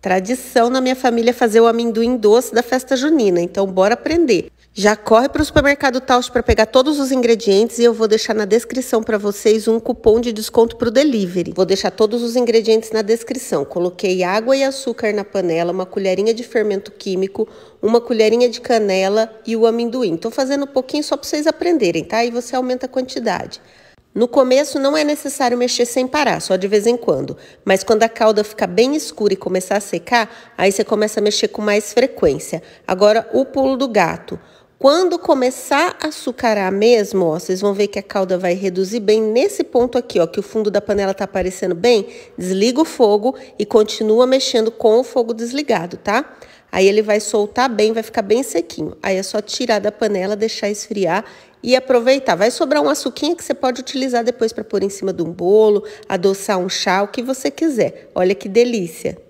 Tradição na minha família é fazer o amendoim doce da festa junina, então bora aprender. Já corre para o supermercado Tausch para pegar todos os ingredientes e eu vou deixar na descrição para vocês um cupom de desconto para o delivery. Vou deixar todos os ingredientes na descrição. Coloquei água e açúcar na panela, uma colherinha de fermento químico, uma colherinha de canela e o amendoim. Estou fazendo um pouquinho só para vocês aprenderem, tá? E você aumenta a quantidade. No começo não é necessário mexer sem parar, só de vez em quando, mas quando a cauda ficar bem escura e começar a secar, aí você começa a mexer com mais frequência. Agora, o pulo do gato. Quando começar a açucarar mesmo, ó, vocês vão ver que a calda vai reduzir bem nesse ponto aqui, ó, que o fundo da panela tá aparecendo bem. Desliga o fogo e continua mexendo com o fogo desligado, tá? Aí ele vai soltar bem, vai ficar bem sequinho. Aí é só tirar da panela, deixar esfriar e aproveitar. Vai sobrar um açuquinha que você pode utilizar depois para pôr em cima de um bolo, adoçar um chá, o que você quiser. Olha que delícia!